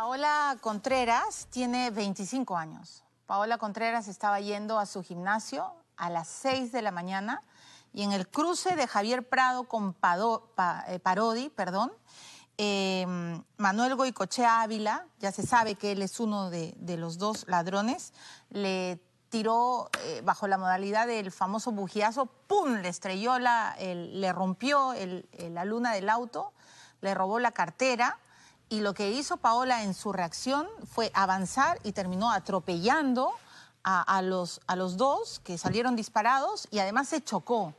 Paola Contreras tiene 25 años. Paola Contreras estaba yendo a su gimnasio a las 6 de la mañana y en el cruce de Javier Prado con eh, Parodi, perdón, em, Manuel Goicochea Ávila, ya se sabe que él es uno de, los dos ladrones, le tiró eh, bajo la modalidad del famoso bugiazo, ¡pum! Le estrelló, la, le rompió eh, la luna del auto, le robó la cartera y lo que hizo Paola en su reacción fue avanzar y terminó atropellando a, los, a los dos que salieron disparados y además se chocó.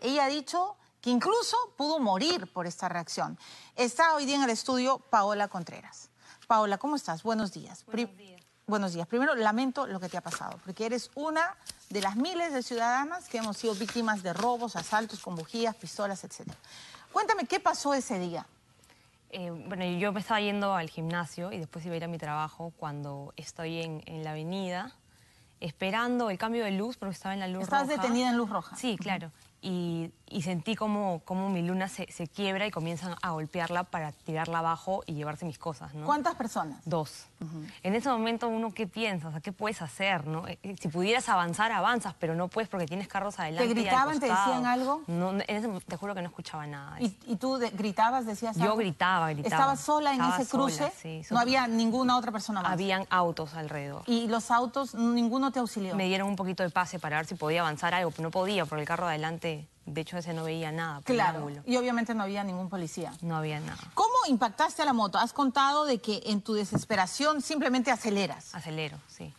Ella ha dicho que incluso pudo morir por esta reacción. Está hoy día en el estudio Paola Contreras. Paola, ¿cómo estás? Buenos días. Buenos días. Buenos días. Primero, lamento lo que te ha pasado, porque eres una de las miles de ciudadanas que hemos sido víctimas de robos, asaltos con bujías, pistolas, etc. Cuéntame, ¿qué pasó ese día? Eh, bueno, yo me estaba yendo al gimnasio y después iba a ir a mi trabajo cuando estoy en, la avenida esperando el cambio de luz porque estaba en la luz roja. Estás detenida en luz roja. Sí, claro. Y, sentí como, mi luna se, se, quiebra y comienzan a golpearla para tirarla abajo y llevarse mis cosas, ¿Cuántas personas? Dos. En ese momento uno qué piensas? qué puedes hacer, ¿no? Eh, eh, si pudieras avanzar, avanzas, pero no puedes porque tienes carros adelante. ¿Te gritaban, y te decían algo? No, te juro que no escuchaba nada. ¿Y, tú gritabas, decías algo? Yo gritaba, gritaba. Estaba sola en ese cruce? No había ninguna otra persona más. Habían autos alrededor. ¿Y los autos, ninguno te auxilió? Me dieron un poquito de pase para ver si podía avanzar algo, pero no podía porque el carro adelante de hecho ese no veía nada. Pues, claro, y obviamente no había ningún policía. No había nada. ¿Cómo impactaste a la moto? Has contado de que en tu desesperación simplemente aceleras. Acelero, sí.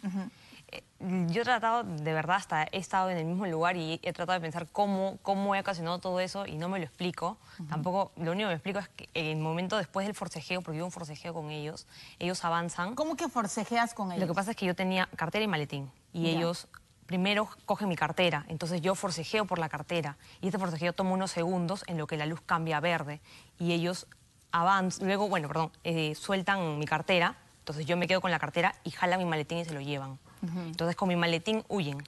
Eh, yo he tratado, de verdad, hasta he estado en el mismo lugar y he tratado de pensar cómo, cómo he ocasionado todo eso y no me lo explico. Tampoco, lo único que me explico es que en el momento después del forcejeo, porque hubo un forcejeo con ellos, ellos avanzan. ¿Cómo que forcejeas con ellos? Lo que pasa es que yo tenía cartera y maletín y ellos primero coge mi cartera, entonces yo forcejeo por la cartera y este forcejeo toma unos segundos en lo que la luz cambia a verde y ellos avanzan, luego, bueno, perdón, eh, sueltan mi cartera, entonces yo me quedo con la cartera y jalan mi maletín y se lo llevan. Entonces con mi maletín huyen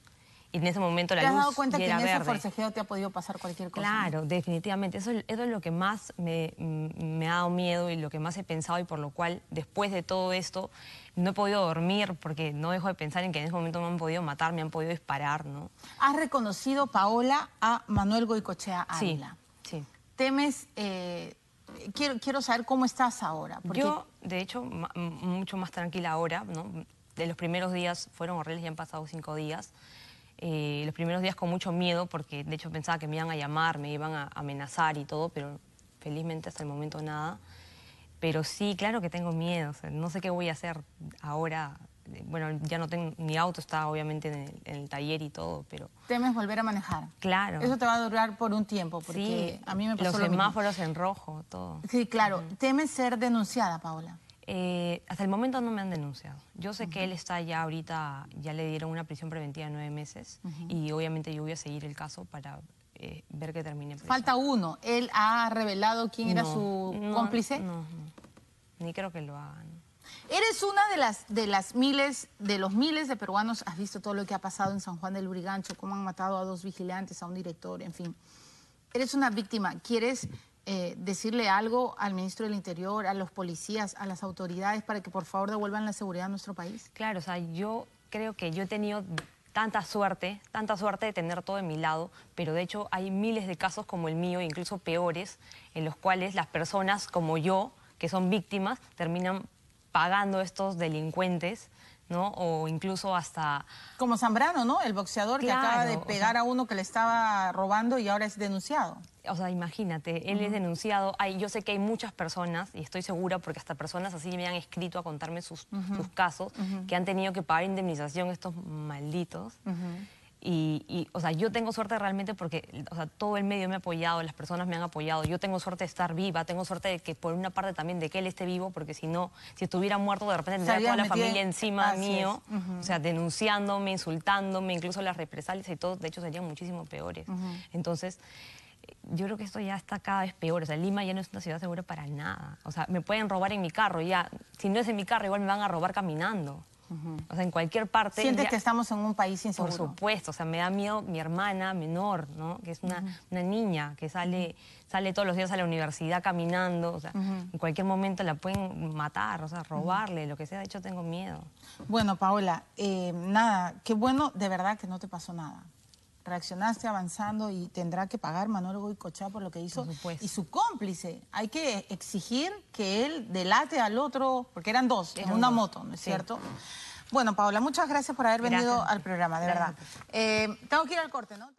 y en ese momento la luz ¿Te has dado cuenta que en ese forcejeo te ha podido pasar cualquier cosa? Claro, definitivamente. Eso, eso, es lo que más mm, me, ha dado miedo y lo que más he pensado y por lo cual después de todo esto no he podido dormir porque no dejo de pensar en que en ese momento me han podido matar, me han podido disparar, ¿no? Has reconocido, Paola, a Manuel Goicochea Ávila. Sí, sí. ¿Temes... Eh, quiero, quiero saber cómo estás ahora. Porque... Yo, de hecho, mucho más tranquila ahora, ¿no? De los primeros días fueron horribles, y han pasado cinco días. Eh, los primeros días con mucho miedo porque de hecho pensaba que me iban a llamar, me iban a amenazar y todo, pero felizmente hasta el momento nada. Pero sí, claro que tengo miedo, no sé qué voy a hacer ahora. Bueno, ya no tengo, mi auto está obviamente en el, taller y todo, pero... Temes volver a manejar. Claro. Eso te va a durar por un tiempo, porque a mí me pasó Los semáforos en rojo, todo. Sí, claro. teme Temes ser denunciada, Paola. Eh, hasta el momento no me han denunciado. Yo sé que él está ya ahorita, ya le dieron una prisión preventiva de nueve meses y obviamente yo voy a seguir el caso para eh, ver que termine. Falta uno. ¿Él ha revelado quién era su cómplice? No, no, ni creo que lo hagan. Eres una de las, de las miles, de los miles de peruanos, has visto todo lo que ha pasado en San Juan del Urigancho, cómo han matado a dos vigilantes, a un director, en fin. Eres una víctima, quieres eh, decirle algo al ministro del Interior, a los policías, a las autoridades, para que por favor devuelvan la seguridad a nuestro país? Claro, o sea, yo creo que yo he tenido tanta suerte, tanta suerte de tener todo de mi lado, pero de hecho hay miles de casos como el mío, incluso peores, en los cuales las personas como yo, que son víctimas, terminan pagando estos delincuentes. ¿no? O incluso hasta... Como Zambrano, ¿no? El boxeador que acaba de pegar a uno que le estaba robando y ahora es denunciado. O sea, imagínate, él es denunciado. Ay, yo sé que hay muchas personas, y estoy segura porque hasta personas así me han escrito a contarme sus, casos, que han tenido que pagar indemnización estos malditos. Y, o sea, yo tengo suerte realmente porque o sea, todo el medio me ha apoyado, las personas me han apoyado. Yo tengo suerte de estar viva, tengo suerte de que por una parte también de que él esté vivo, porque si no, si estuviera muerto de repente tendría toda la familia encima mío, o sea, denunciándome, insultándome, incluso las represalias y todo, de hecho serían muchísimo peores. Entonces, yo creo que esto ya está cada vez peor. O sea, Lima ya no es una ciudad segura para nada. O sea, me pueden robar en mi carro ya. Si no es en mi carro, igual me van a robar caminando. O sea, en cualquier parte... Sientes que estamos en un país inseguro. Por supuesto, o sea, me da miedo mi hermana menor, ¿no? Que es una, niña que sale, sale todos los días a la universidad caminando, o sea, en cualquier momento la pueden matar, o sea, robarle, lo que sea, de hecho tengo miedo. Bueno, Paola, eh, nada, qué bueno de verdad que no te pasó nada reaccionaste avanzando y tendrá que pagar Manuel Goycochá por lo que hizo y su cómplice. Hay que exigir que él delate al otro, porque eran dos en una moto, ¿no es cierto? Bueno, Paola, muchas gracias por haber venido al programa, de verdad. Eh, tengo que ir al corte, ¿no?